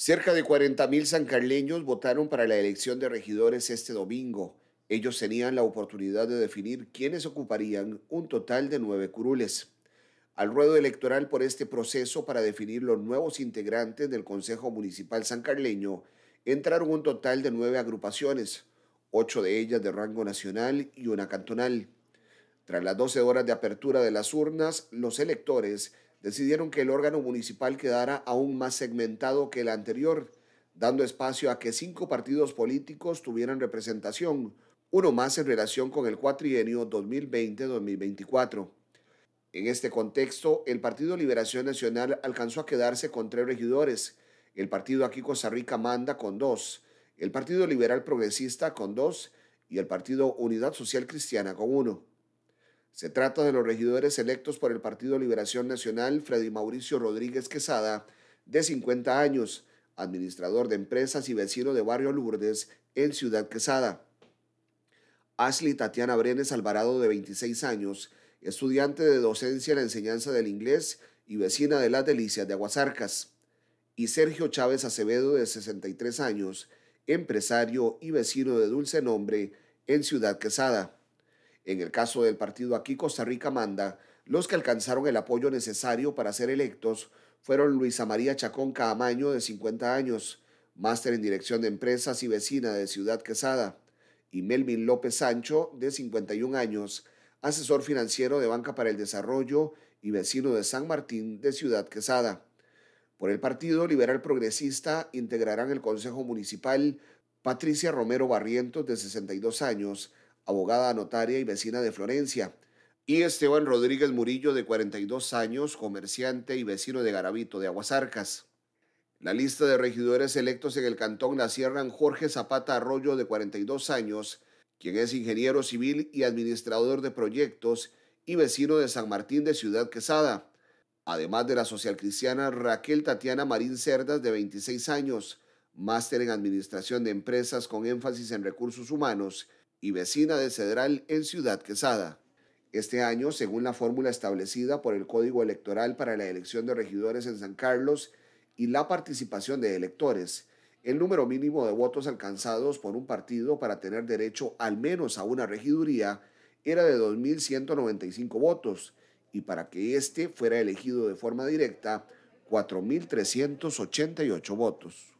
Cerca de 40.000 sancarleños votaron para la elección de regidores este domingo. Ellos tenían la oportunidad de definir quiénes ocuparían un total de nueve curules. Al ruedo electoral por este proceso para definir los nuevos integrantes del Consejo Municipal Sancarleño entraron un total de nueve agrupaciones, ocho de ellas de rango nacional y una cantonal. Tras las 12 horas de apertura de las urnas, los electores decidieron que el órgano municipal quedara aún más segmentado que el anterior, dando espacio a que cinco partidos políticos tuvieran representación, uno más en relación con el cuatrienio 2020-2024. En este contexto, el Partido Liberación Nacional alcanzó a quedarse con tres regidores, el Partido Aquí Costa Rica Manda con dos, el Partido Liberal Progresista con dos y el Partido Unidad Social Cristiana con uno. Se trata de los regidores electos por el Partido Liberación Nacional, Freddy Mauricio Rodríguez Quesada, de 50 años, administrador de empresas y vecino de Barrio Lourdes, en Ciudad Quesada. Ashley Tatiana Brenes Alvarado, de 26 años, estudiante de docencia en la enseñanza del inglés y vecina de Las Delicias de Aguasarcas. Y Sergio Chávez Acevedo, de 63 años, empresario y vecino de Dulce Nombre, en Ciudad Quesada. En el caso del partido Aquí Costa Rica Manda, los que alcanzaron el apoyo necesario para ser electos fueron Luisa María Chacón Caamaño, de 50 años, máster en Dirección de Empresas y vecina de Ciudad Quesada, y Melvin López Sancho, de 51 años, asesor financiero de Banca para el Desarrollo y vecino de San Martín de Ciudad Quesada. Por el Partido Liberal Progresista integrarán el Consejo Municipal Patricia Romero Barrientos, de 62 años, abogada notaria y vecina de Florencia, y Esteban Rodríguez Murillo, de 42 años, comerciante y vecino de Garabito, de Aguasarcas. La lista de regidores electos en el cantón la cierran Jorge Zapata Arroyo, de 42 años, quien es ingeniero civil y administrador de proyectos y vecino de San Martín de Ciudad Quesada, además de la socialcristiana Raquel Tatiana Marín Cerdas, de 26 años, máster en Administración de Empresas con énfasis en Recursos Humanos y vecina de Cedral en Ciudad Quesada. Este año, según la fórmula establecida por el Código Electoral para la elección de regidores en San Carlos y la participación de electores, el número mínimo de votos alcanzados por un partido para tener derecho al menos a una regiduría era de 2.195 votos y para que éste fuera elegido de forma directa, 4.388 votos.